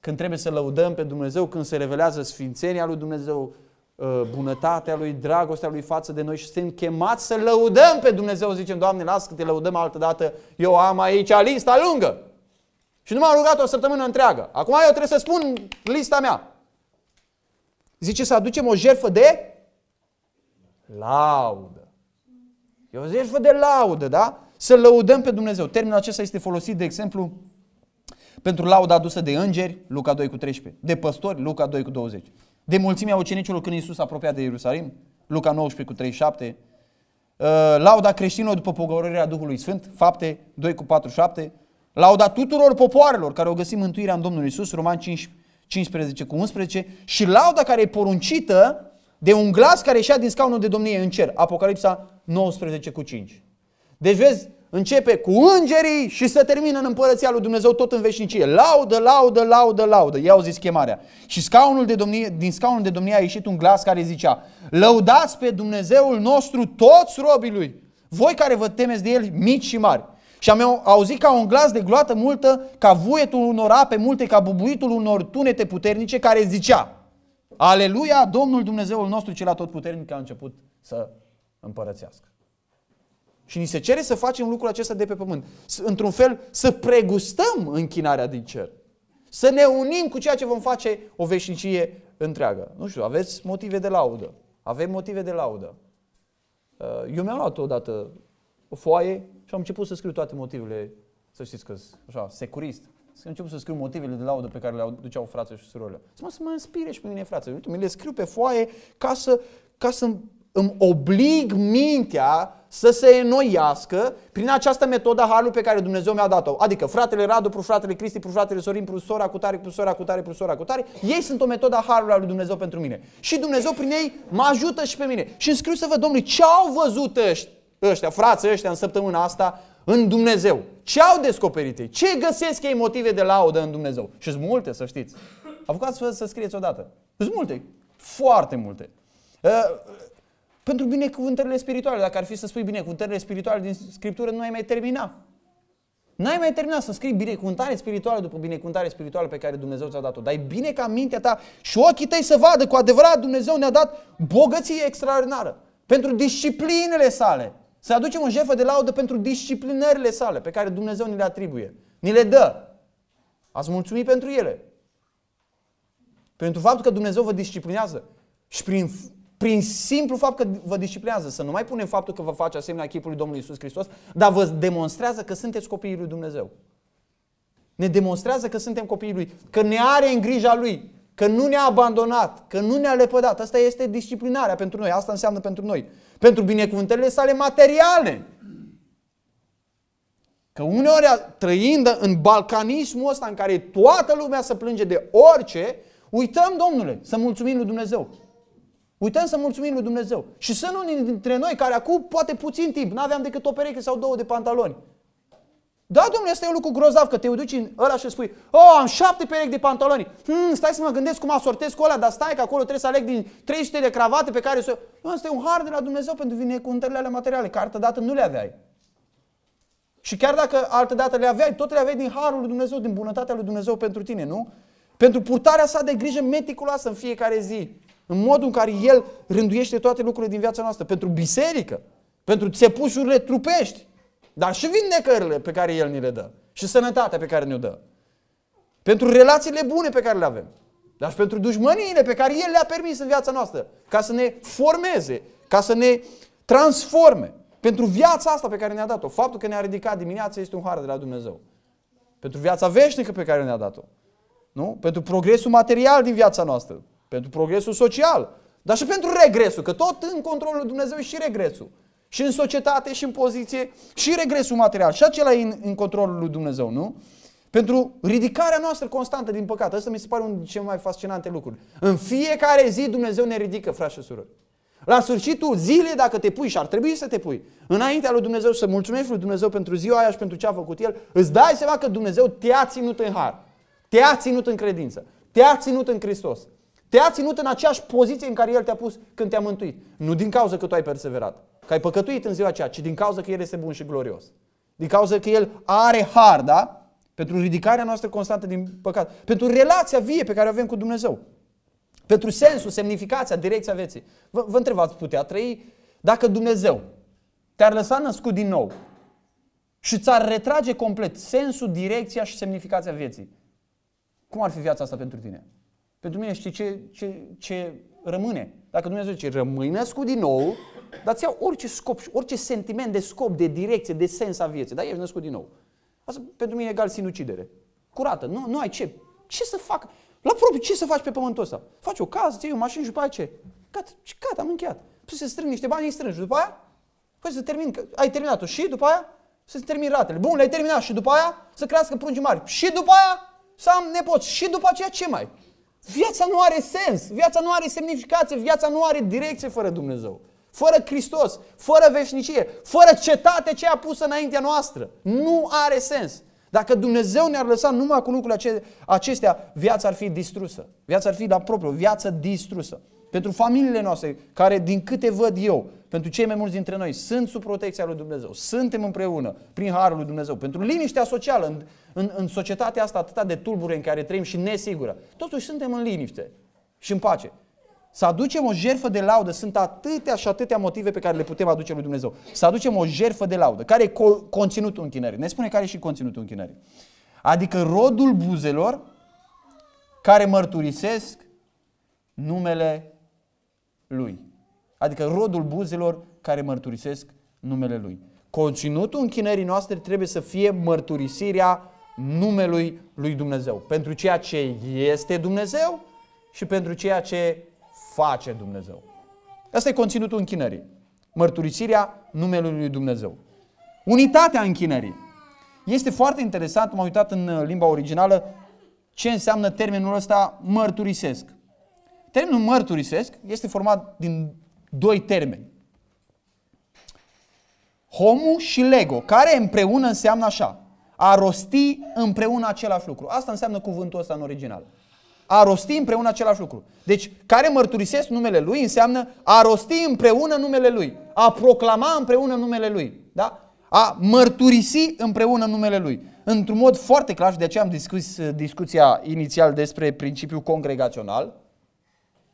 când trebuie să lăudăm pe Dumnezeu, când se revelează sfințenia lui Dumnezeu, uh, bunătatea lui, dragostea lui față de noi și suntem chemați să lăudăm pe Dumnezeu. Zicem, Doamne, las că te lăudăm altă dată, eu am aici lista lungă. Și nu m-am rugat o săptămână întreagă. Acum eu trebuie să spun lista mea. Zice să aducem o jertfă de laudă. E o jertfă de laudă, da? Să lăudăm pe Dumnezeu. Termenul acesta este folosit, de exemplu, pentru lauda adusă de îngeri, Luca 2 cu 13, de păstori, Luca 2 cu 20, de mulțimea ucenicilor când Iisus apropia de Ierusalim, Luca 19 cu 37, uh, lauda creștinilor după pogorârea Duhului Sfânt, fapte 2 cu 47, lauda tuturor popoarelor care au găsit mântuirea în Domnul Iisus, Roman 5, 15 cu 11, și lauda care e poruncită de un glas care ieșea din scaunul de domnie în cer, Apocalipsa 19 cu 5. Deci vezi, începe cu îngerii și se termină în împărăția lui Dumnezeu tot în veșnicie. Laudă, laudă, laudă, laudă. I-au zis chemarea. Și scaunul de domnie, din scaunul de domnie a ieșit un glas care zicea Lăudați pe Dumnezeul nostru toți robii lui, voi care vă temeți de el, mici și mari. Și am auzit ca un glas de gloată multă, ca vuietul unor ape multe, ca bubuitul unor tunete puternice care zicea Aleluia, Domnul Dumnezeul nostru cel atotputernic a început să împărățească. Și ni se cere să facem lucrul acesta de pe pământ. Într-un fel, să pregustăm închinarea din cer. Să ne unim cu ceea ce vom face o veșnicie întreagă. Nu știu, aveți motive de laudă. Avem motive de laudă. Uh, eu mi-am luat odată o foaie și am început să scriu toate motivele, să știți că așa, securist. Am început să scriu motivele de laudă pe care le duceau frații și surorile. Să mă, să mă inspire și pe mine, frate. Uite, mi le scriu pe foaie ca să, ca să îmi oblig mintea să se înnoiască prin această metodă harului pe care Dumnezeu mi-a dat-o. Adică fratele Radu, pru fratele Cristi, pru fratele Sorin, pru sora cu tare, pru sora cu tare, pru sora cu tare. Ei sunt o metodă a harului al lui Dumnezeu pentru mine. Și Dumnezeu prin ei mă ajută și pe mine. Și îmi scriu să văd, domnule, ce au văzut ăștia, frații ăștia în săptămâna asta în Dumnezeu? Ce au descoperit ei? Ce găsesc ei motive de laudă în Dumnezeu? Și sunt multe, să știți. Apucați-vă să scrieți odată. Sunt multe. Foarte multe. Ă, pentru binecuvântările spirituale. Dacă ar fi să spui binecuvântările spirituale din Scriptură, nu ai mai termina. Nu ai mai terminat să scrii binecuvântare spirituală după binecuvântare spirituală pe care Dumnezeu ți-a dat-o. Dar e bine ca mintea ta și ochii tăi să vadă cu adevărat Dumnezeu ne-a dat bogăție extraordinară pentru disciplinele sale. Să aducem o jefă de laudă pentru disciplinările sale pe care Dumnezeu ni le atribuie. Ni le dă. Ați mulțumit pentru ele. Pentru faptul că Dumnezeu vă disciplinează. Și prin prin simplu fapt că vă disciplinează, să nu mai punem faptul că vă face asemenea chipului Domnului Isus Hristos, dar vă demonstrează că sunteți copiii lui Dumnezeu. Ne demonstrează că suntem copiii lui, că ne are în grija lui, că nu ne-a abandonat, că nu ne-a lepădat. Asta este disciplinarea pentru noi, asta înseamnă pentru noi. Pentru binecuvântările sale materiale. Că uneori trăind în balcanismul ăsta în care toată lumea se plânge de orice, uităm, Domnule, să mulțumim lui Dumnezeu. Uităm să mulțumim lui Dumnezeu. Și sunt unii dintre noi care acum poate puțin timp, n-aveam decât o pereche sau două de pantaloni. Da, domnule, este un lucru grozav că te duci în ăla și spui, oh, am șapte perechi de pantaloni. Hmm, stai să mă gândesc cum asortez cu ăla, dar stai că acolo trebuie să aleg din 300 de cravate pe care să... Nu, este un har de la Dumnezeu pentru cu alea materiale, că altă dată nu le aveai. Și chiar dacă altă dată le aveai, tot le aveai din harul lui Dumnezeu, din bunătatea lui Dumnezeu pentru tine, nu? Pentru purtarea sa de grijă meticuloasă în fiecare zi în modul în care El rânduiește toate lucrurile din viața noastră, pentru biserică, pentru țepușurile trupești, dar și vindecările pe care El ni le dă și sănătatea pe care ne-o dă, pentru relațiile bune pe care le avem, dar și pentru dușmăniile pe care El le-a permis în viața noastră, ca să ne formeze, ca să ne transforme. Pentru viața asta pe care ne-a dat-o, faptul că ne-a ridicat dimineața este un har de la Dumnezeu. Pentru viața veșnică pe care ne-a dat-o. Nu? Pentru progresul material din viața noastră pentru progresul social, dar și pentru regresul, că tot în controlul lui Dumnezeu e și regresul. Și în societate, și în poziție, și regresul material. Și acela e în, în controlul lui Dumnezeu, nu? Pentru ridicarea noastră constantă din păcat. Asta mi se pare unul dintre cele mai fascinante lucruri. În fiecare zi Dumnezeu ne ridică, frați și surori. La sfârșitul zilei, dacă te pui și ar trebui să te pui, înaintea lui Dumnezeu, să mulțumești lui Dumnezeu pentru ziua aia și pentru ce a făcut El, îți dai seama că Dumnezeu te-a ținut în har, te-a ținut în credință, te-a ținut în Hristos, te-a ținut în aceeași poziție în care El te-a pus când te-a mântuit. Nu din cauza că tu ai perseverat, că ai păcătuit în ziua aceea, ci din cauza că El este bun și glorios. Din cauza că El are har, da? Pentru ridicarea noastră constantă din păcat. Pentru relația vie pe care o avem cu Dumnezeu. Pentru sensul, semnificația, direcția vieții. Vă, vă întreb, ați putea trăi dacă Dumnezeu te-ar lăsa născut din nou și ți-ar retrage complet sensul, direcția și semnificația vieții? Cum ar fi viața asta pentru tine? Pentru mine știi ce, ce, ce rămâne. Dacă Dumnezeu zice, rămâi născut din nou, dar ți au orice scop orice sentiment de scop, de direcție, de sens a vieții, dar ești născut din nou. Asta pentru mine e egal sinucidere. Curată, nu, nu ai ce. Ce să fac? La propriu, ce să faci pe pământul ăsta? Faci o casă, ții o mașină și după aia ce? Gata, gata, am încheiat. Păi să strâng niște bani, îi strângi. După aia, păi să termin, ai terminat-o și după aia să termin ratele. Bun, le-ai terminat și după aia să crească prunci mari. Și după aia să am nepoți. Și după aceea ce mai? Viața nu are sens, viața nu are semnificație, viața nu are direcție fără Dumnezeu. Fără Hristos, fără veșnicie, fără cetate ce a pusă înaintea noastră. Nu are sens. Dacă Dumnezeu ne-ar lăsa numai cu lucrurile acestea, viața ar fi distrusă. Viața ar fi la propriu, viață distrusă pentru familiile noastre, care din câte văd eu, pentru cei mai mulți dintre noi, sunt sub protecția lui Dumnezeu, suntem împreună prin harul lui Dumnezeu, pentru liniștea socială în, în, în societatea asta atâta de tulbure în care trăim și nesigură. Totuși suntem în liniște și în pace. Să aducem o jerfă de laudă, sunt atâtea și atâtea motive pe care le putem aduce lui Dumnezeu. Să aducem o jerfă de laudă. Care e co- conținutul închinării? Ne spune care e și conținutul închinării. Adică rodul buzelor care mărturisesc numele lui. Adică rodul buzelor care mărturisesc numele lui. Conținutul închinării noastre trebuie să fie mărturisirea numelui lui Dumnezeu. Pentru ceea ce este Dumnezeu și pentru ceea ce face Dumnezeu. Asta e conținutul închinării. Mărturisirea numelui lui Dumnezeu. Unitatea închinării. Este foarte interesant, m-am uitat în limba originală, ce înseamnă termenul ăsta mărturisesc. Termenul mărturisesc este format din doi termeni. Homu și lego, care împreună înseamnă așa. A rosti împreună același lucru. Asta înseamnă cuvântul ăsta în original. A rosti împreună același lucru. Deci, care mărturisesc numele lui înseamnă a rosti împreună numele lui. A proclama împreună numele lui. Da? A mărturisi împreună numele lui. Într-un mod foarte clar și de aceea am discuț discuția inițial despre principiul congregațional,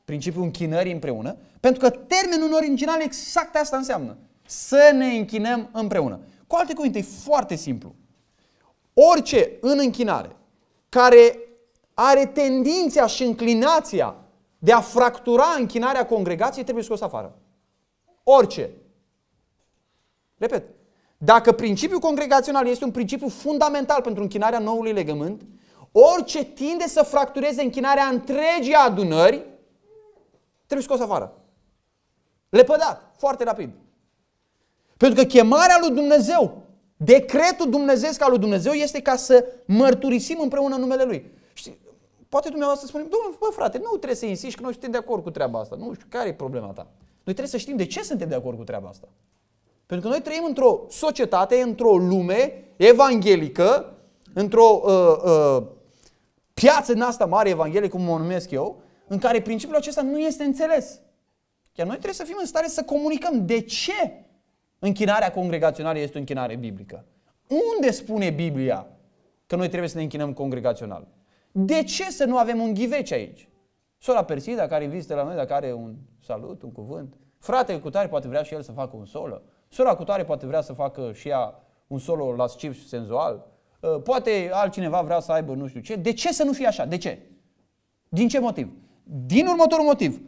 principiul închinării împreună, pentru că termenul în original exact asta înseamnă. Să ne închinăm împreună. Cu alte cuvinte, e foarte simplu. Orice în închinare care are tendința și înclinația de a fractura închinarea congregației trebuie scos afară. Orice. Repet, dacă principiul congregațional este un principiu fundamental pentru închinarea noului legământ, orice tinde să fractureze închinarea întregii adunări trebuie scos afară. Lepădat, foarte rapid. Pentru că chemarea lui Dumnezeu, decretul dumnezeesc al lui Dumnezeu este ca să mărturisim împreună numele Lui. Și poate dumneavoastră spunem, domnule, bă frate, nu trebuie să insiști că noi suntem de acord cu treaba asta. Nu știu, care e problema ta? Noi trebuie să știm de ce suntem de acord cu treaba asta. Pentru că noi trăim într-o societate, într-o lume evanghelică, într-o uh, uh, piață în asta mare evanghelică, cum o numesc eu, în care principiul acesta nu este înțeles. Chiar noi trebuie să fim în stare să comunicăm de ce închinarea congregațională este o închinare biblică. Unde spune Biblia că noi trebuie să ne închinăm congregațional? De ce să nu avem un ghiveci aici? Sora Persida care vizită la noi, dacă are un salut, un cuvânt. Fratele cu tare poate vrea și el să facă un solo. Sora cu tare poate vrea să facă și ea un solo la și senzual. Ă, poate altcineva vrea să aibă nu știu ce. De ce să nu fie așa? De ce? Din ce motiv? Din următorul motiv.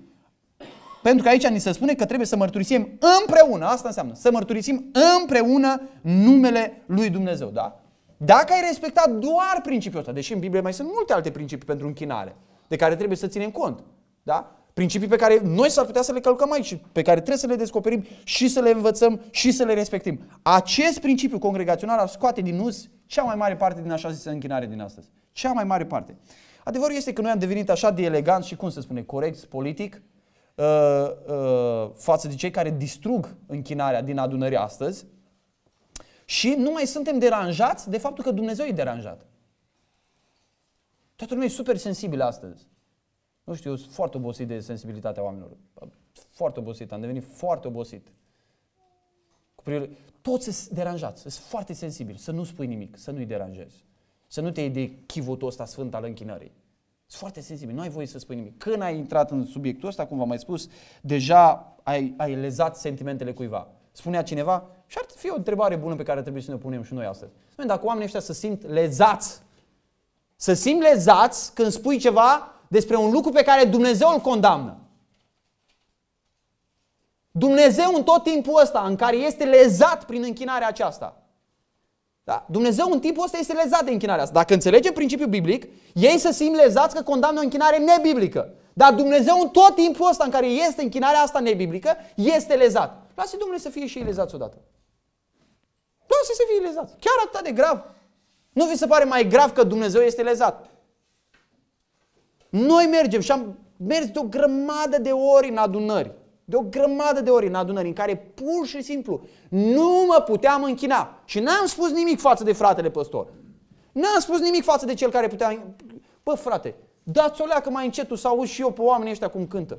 Pentru că aici ni se spune că trebuie să mărturisim împreună, asta înseamnă, să mărturisim împreună numele lui Dumnezeu, da? Dacă ai respectat doar principiul ăsta, deși în Biblie mai sunt multe alte principii pentru închinare, de care trebuie să ținem cont, da? Principii pe care noi s-ar putea să le călcăm aici și pe care trebuie să le descoperim și să le învățăm și să le respectim. Acest principiu congregațional ar scoate din us cea mai mare parte din așa zisă închinare din astăzi. Cea mai mare parte. Adevărul este că noi am devenit așa de eleganți și, cum se spune, corect politic uh, uh, față de cei care distrug închinarea din adunări astăzi și nu mai suntem deranjați de faptul că Dumnezeu e deranjat. Toată lumea e super sensibilă astăzi. Nu știu, eu sunt foarte obosit de sensibilitatea oamenilor. Foarte obosit, am devenit foarte obosit. Cu privire, toți sunt deranjați, sunt foarte sensibili, să nu spui nimic, să nu-i deranjezi. Să nu te iei de chivotul ăsta sfânt al închinării. Sunt foarte sensibil, nu ai voie să spui nimic. Când ai intrat în subiectul ăsta, cum v-am mai spus, deja ai, ai lezat sentimentele cuiva. Spunea cineva, și ar fi o întrebare bună pe care trebuie să ne punem și noi astăzi. Spune, dacă oamenii ăștia se simt lezați, să simt lezați când spui ceva despre un lucru pe care Dumnezeu îl condamnă. Dumnezeu în tot timpul ăsta în care este lezat prin închinarea aceasta da? Dumnezeu în timpul ăsta este lezat de închinarea asta. Dacă înțelegem principiul biblic, ei să simt lezați că condamnă o închinare nebiblică. Dar Dumnezeu în tot timpul ăsta în care este închinarea asta nebiblică, este lezat. Lasă Dumnezeu să fie și ei lezați odată. Lasă să fie lezat. Chiar atât de grav. Nu vi se pare mai grav că Dumnezeu este lezat? Noi mergem și am mers de o grămadă de ori în adunări de o grămadă de ori în adunări în care pur și simplu nu mă puteam închina. Și n-am spus nimic față de fratele păstor. N-am spus nimic față de cel care putea... Bă, frate, dați o leacă mai încet, să auzi și eu pe oamenii ăștia cum cântă.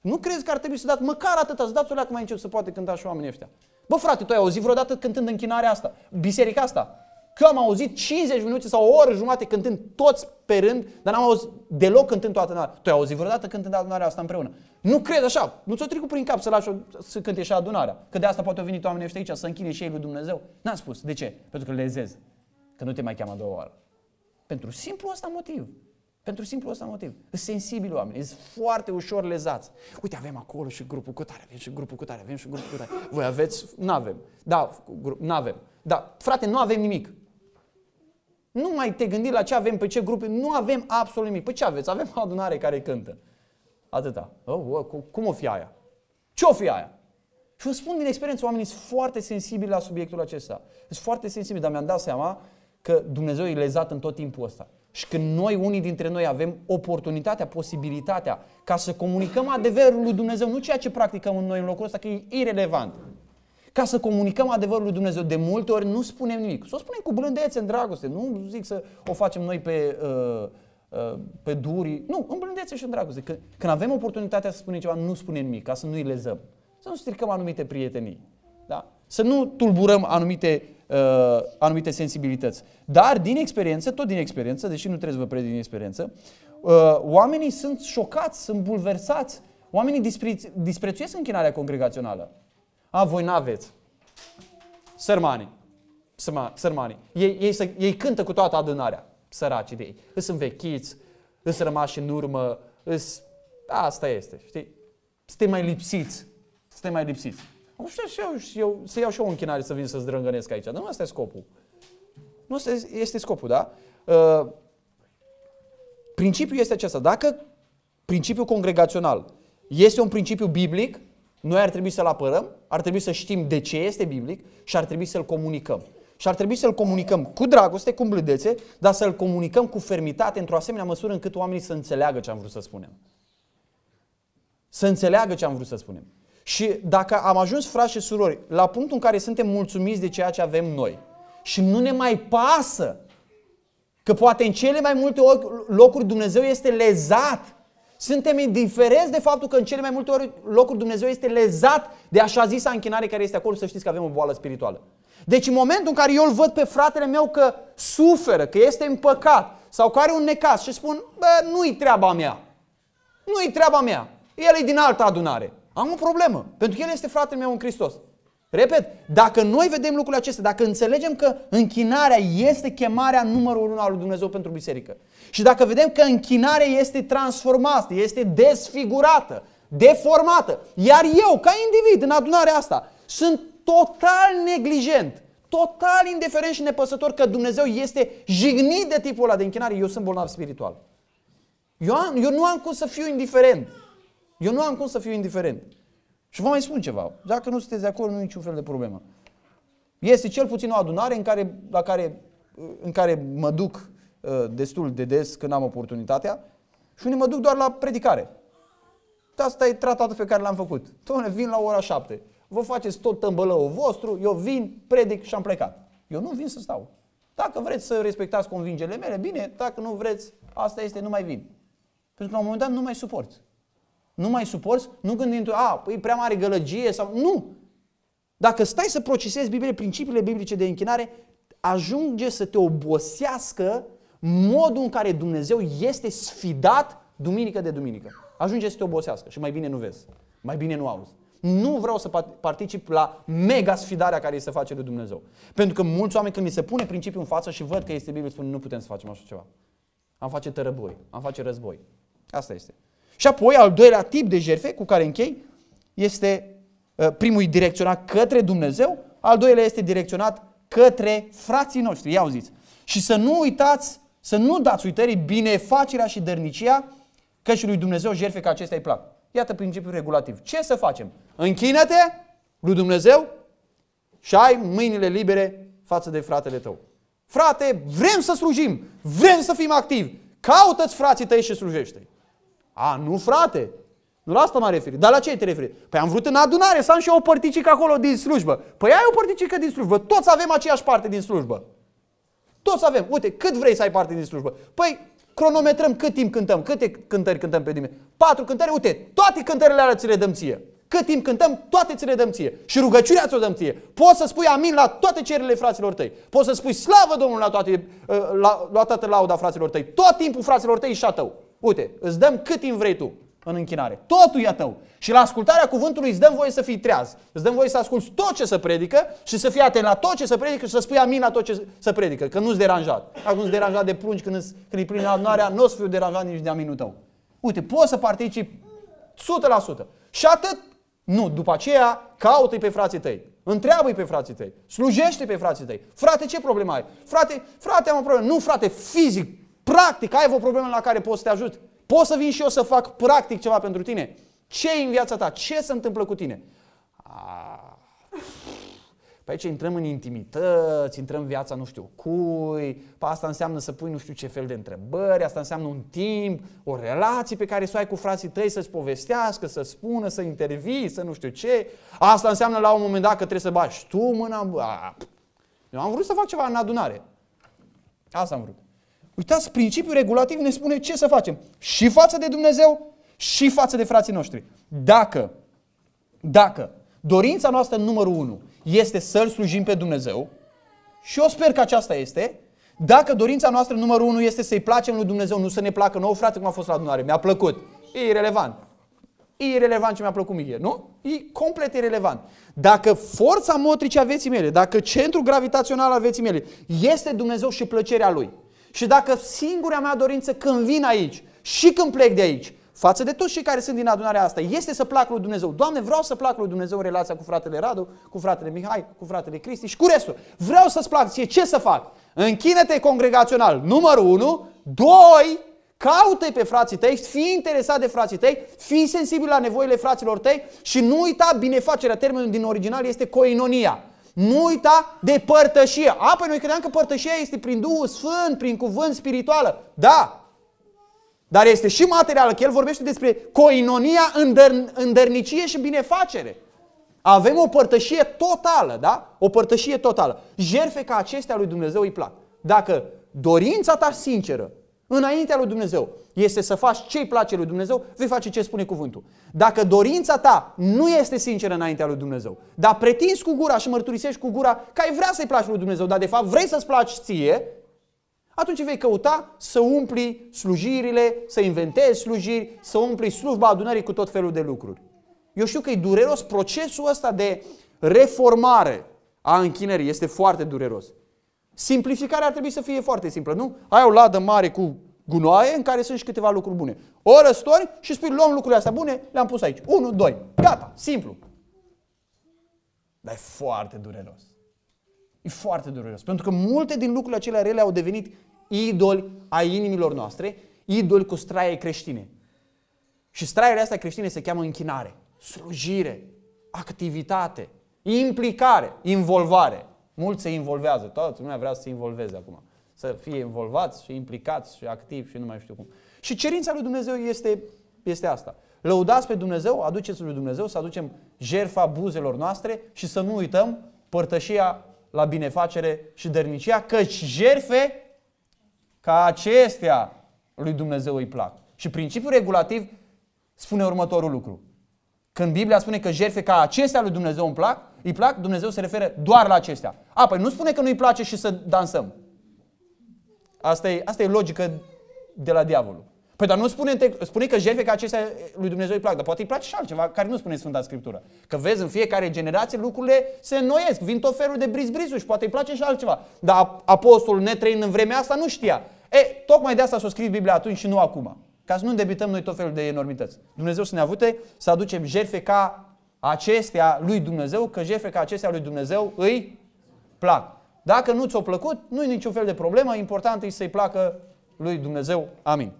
Nu crezi că ar trebui să dați măcar atâta, să dați o leacă mai încet să poate cânta și oamenii ăștia. Bă, frate, tu ai auzit vreodată cântând închinarea asta, biserica asta? Că am auzit 50 minute sau o oră jumate cântând toți pe rând, dar n-am auzit deloc cântând toată adunarea. Tu ai auzit vreodată cântând adunarea asta împreună? Nu cred așa, nu ți-o trecut prin cap să lași să cânte și adunarea. Că de asta poate au venit oamenii ăștia aici să închine și ei lui Dumnezeu. N-am spus. De ce? Pentru că lezez. Că nu te mai cheamă a doua oară. Pentru simplu ăsta motiv. Pentru simplu ăsta motiv. Sunt sensibili oamenii, sunt foarte ușor lezați. Uite, avem acolo și grupul cu tare, avem și grupul cu tare, avem și grupul cu tare. Voi aveți? Nu avem. Da, nu avem. Da, frate, nu avem nimic. Nu mai te gândi la ce avem, pe ce grup, nu avem absolut nimic. Păi ce aveți? Avem o adunare care cântă. Atâta. Oh, oh, cum o fi aia? Ce o fi aia? Și vă spun din experiență, oamenii sunt foarte sensibili la subiectul acesta. Sunt foarte sensibili, dar mi-am dat seama că Dumnezeu e lezat în tot timpul ăsta. Și când noi, unii dintre noi, avem oportunitatea, posibilitatea ca să comunicăm adevărul lui Dumnezeu, nu ceea ce practicăm în noi în locul ăsta, că e irelevant ca să comunicăm adevărul lui Dumnezeu. De multe ori nu spunem nimic. Să o spunem cu blândețe, în dragoste. Nu zic să o facem noi pe, uh, uh, pe duri. Nu, în blândețe și în dragoste. Când, când avem oportunitatea să spunem ceva, nu spunem nimic, ca să nu-i lezăm. Să nu stricăm anumite prietenii. Da? Să nu tulburăm anumite, uh, anumite sensibilități. Dar din experiență, tot din experiență, deși nu trebuie să vă predic din experiență, uh, oamenii sunt șocați, sunt bulversați, oamenii disprețuiesc închinarea congregațională. A, voi n-aveți. Sărmanii. Sărmanii. Ei, ei, ei cântă cu toată adunarea. Săracii de ei. Îs învechiți, îs rămași în urmă, îs... Asta este, știi? Suntem mai lipsiți. Suntem mai lipsiți. Nu știu, și eu, și eu, să iau și eu o închinare să vin să zdrângănesc aici. Dar nu asta e scopul. Nu asta este scopul, da? Uh, principiul este acesta. Dacă principiul congregațional este un principiu biblic, noi ar trebui să-l apărăm, ar trebui să știm de ce este biblic și ar trebui să-l comunicăm. Și ar trebui să-l comunicăm cu dragoste, cu blândețe, dar să-l comunicăm cu fermitate într-o asemenea măsură încât oamenii să înțeleagă ce am vrut să spunem. Să înțeleagă ce am vrut să spunem. Și dacă am ajuns, frați și surori, la punctul în care suntem mulțumiți de ceea ce avem noi și nu ne mai pasă că poate în cele mai multe locuri Dumnezeu este lezat suntem indiferenți de faptul că în cele mai multe ori locuri Dumnezeu este lezat de așa zisa închinare care este acolo, să știți că avem o boală spirituală. Deci în momentul în care eu îl văd pe fratele meu că suferă, că este în păcat sau că are un necas și spun, bă, nu-i treaba mea, nu-i treaba mea, el e din altă adunare. Am o problemă, pentru că el este fratele meu în Hristos. Repet, dacă noi vedem lucrurile acestea, dacă înțelegem că închinarea este chemarea numărul unu al lui Dumnezeu pentru biserică și dacă vedem că închinarea este transformată, este desfigurată, deformată, iar eu, ca individ, în adunarea asta, sunt total neglijent, total indiferent și nepăsător că Dumnezeu este jignit de tipul ăla de închinare, eu sunt bolnav spiritual. Eu, am, eu nu am cum să fiu indiferent. Eu nu am cum să fiu indiferent. Și vă mai spun ceva. Dacă nu sunteți de acord, nu e niciun fel de problemă. Este cel puțin o adunare în care, la care, în care mă duc uh, destul de des când am oportunitatea și unde mă duc doar la predicare. Asta e tratatul pe care l-am făcut. Domnule, vin la ora 7. Vă faceți tot tămbălăul vostru, eu vin, predic și am plecat. Eu nu vin să stau. Dacă vreți să respectați convingerile mele, bine, dacă nu vreți, asta este, nu mai vin. Pentru că la un moment dat nu mai suport nu mai suporți, nu gândindu-te, a, păi prea mare gălăgie sau... Nu! Dacă stai să procesezi Biblie, principiile biblice de închinare, ajunge să te obosească modul în care Dumnezeu este sfidat duminică de duminică. Ajunge să te obosească și mai bine nu vezi, mai bine nu auzi. Nu vreau să particip la mega sfidarea care se face de Dumnezeu. Pentru că mulți oameni când mi se pune principiul în față și văd că este Biblie, spun nu putem să facem așa ceva. Am face tărăboi, am face război. Asta este. Și apoi al doilea tip de jerfe cu care închei este uh, primul direcționat către Dumnezeu, al doilea este direcționat către frații noștri. Ia auziți. Și să nu uitați, să nu dați uitării binefacerea și dărnicia că și lui Dumnezeu jerfe că acestea îi plac. Iată principiul regulativ. Ce să facem? Închină-te lui Dumnezeu și ai mâinile libere față de fratele tău. Frate, vrem să slujim, vrem să fim activi. Caută-ți frații tăi și slujește-i. A, nu frate, nu la asta mă referi. Dar la ce te referi? Păi am vrut în adunare să am și eu o părticică acolo din slujbă. Păi ai o părticică din slujbă, toți avem aceeași parte din slujbă. Toți avem. Uite, cât vrei să ai parte din slujbă? Păi cronometrăm cât timp cântăm, câte cântări cântăm pe dimineață. Patru cântări, uite, toate cântările alea ți le dăm ție. Cât timp cântăm, toate ți le dăm ție. Și rugăciunea ți-o dăm ție. Poți să spui amin la toate cererile fraților tăi. Poți să spui slavă Domnului la, toate, uh, la, la toată lauda fraților tăi. Tot timpul fraților tăi și a tău. Uite, îți dăm cât timp vrei tu în închinare. Totul e a tău. Și la ascultarea cuvântului îți dăm voie să fii treaz. Îți dăm voie să asculți tot ce se predică și să fii atent la tot ce se predică și să spui amin la tot ce se predică. Că nu-ți deranjat. Acum nu-ți deranjat de prunci când, îți, când e plin adunarea, nu o să fiu deranjat nici de aminul tău. Uite, poți să participi 100%. Și atât? Nu. După aceea, caută pe frații tăi. Întreabă-i pe frații tăi. Slujește pe frații tăi. Frate, ce problemă ai? Frate, frate, am o problemă. Nu, frate, fizic, Practic, ai o problemă la care poți să te ajut. Pot să vin și eu să fac practic ceva pentru tine. ce în viața ta? Ce se întâmplă cu tine? Ah. Pe păi aici intrăm în intimități, intrăm în viața nu știu cui, pe păi asta înseamnă să pui nu știu ce fel de întrebări, asta înseamnă un timp, o relație pe care să o ai cu frații tăi, să-ți povestească, să spună, să intervii, să nu știu ce. Asta înseamnă la un moment dat că trebuie să bași tu mâna. Ah. eu am vrut să fac ceva în adunare. Asta am vrut. Uitați, principiul regulativ ne spune ce să facem. Și față de Dumnezeu, și față de frații noștri. Dacă, dacă dorința noastră numărul unu este să-L slujim pe Dumnezeu, și eu sper că aceasta este, dacă dorința noastră numărul unu este să-i placem lui Dumnezeu, nu să ne placă nouă, frate, cum a fost la adunare, mi-a plăcut. E irrelevant. E irrelevant ce mi-a plăcut mie, nu? E complet irrelevant. Dacă forța motrice a vieții mele, dacă centrul gravitațional al vieții mele este Dumnezeu și plăcerea Lui, și dacă singura mea dorință când vin aici și când plec de aici, față de toți cei care sunt din adunarea asta, este să plac lui Dumnezeu. Doamne, vreau să plac lui Dumnezeu în relația cu fratele Radu, cu fratele Mihai, cu fratele Cristi și cu restul. Vreau să-ți plac ție, ce să fac? Închină-te congregațional, numărul 1, 2, caută pe frații tăi, fii interesat de frații tăi, fii sensibil la nevoile fraților tăi și nu uita binefacerea. Termenul din original este coinonia. Nu uita de părtășie. A, păi noi credeam că părtășia este prin Duhul Sfânt, prin cuvânt spirituală. Da, dar este și materială, că el vorbește despre coinonia, îndăr- îndărnicie și binefacere. Avem o părtășie totală, da? O părtășie totală. Jerfe ca acestea lui Dumnezeu îi plac. Dacă dorința ta sinceră înaintea lui Dumnezeu este să faci ce-i place lui Dumnezeu, vei face ce spune cuvântul. Dacă dorința ta nu este sinceră înaintea lui Dumnezeu, dar pretinzi cu gura și mărturisești cu gura că ai vrea să-i placi lui Dumnezeu, dar de fapt vrei să-ți placi ție, atunci vei căuta să umpli slujirile, să inventezi slujiri, să umpli slujba adunării cu tot felul de lucruri. Eu știu că e dureros procesul ăsta de reformare a închinării, este foarte dureros. Simplificarea ar trebui să fie foarte simplă, nu? Ai o ladă mare cu gunoaie în care sunt și câteva lucruri bune. O răstori și spui, luăm lucrurile astea bune, le-am pus aici. 1, 2, gata, simplu. Dar e foarte dureros. E foarte dureros. Pentru că multe din lucrurile acelea rele au devenit idoli ai inimilor noastre, idoli cu straie creștine. Și straiele astea creștine se cheamă închinare, slujire, activitate, implicare, involvare. Mulți se involvează, toată lumea vrea să se involveze acum. Să fie involvați și implicați și activi și nu mai știu cum. Și cerința lui Dumnezeu este, este asta. Lăudați pe Dumnezeu, aduceți lui Dumnezeu, să aducem jerfa buzelor noastre și să nu uităm părtășia la binefacere și dărnicia, căci jerfe ca acestea lui Dumnezeu îi plac. Și principiul regulativ spune următorul lucru. Când Biblia spune că jerfe ca acestea lui Dumnezeu îmi plac, îi plac? Dumnezeu se referă doar la acestea. A, păi nu spune că nu-i place și să dansăm. Asta e, asta e logică de la diavolul. Păi dar nu spune, spune că jertfe ca acestea lui Dumnezeu îi plac, dar poate îi place și altceva care nu spune Sfânta Scriptură. Că vezi, în fiecare generație lucrurile se înnoiesc, vin tot felul de briz și poate îi place și altceva. Dar apostolul, netrăind în vremea asta, nu știa. E, tocmai de asta s-a scris Biblia atunci și nu acum. Ca să nu debităm noi tot felul de enormități. Dumnezeu să ne avute să aducem jertfe ca acestea lui Dumnezeu, că jefe ca acestea lui Dumnezeu îi plac. Dacă nu ți au plăcut, nu i niciun fel de problemă, important e să-i placă lui Dumnezeu. Amin.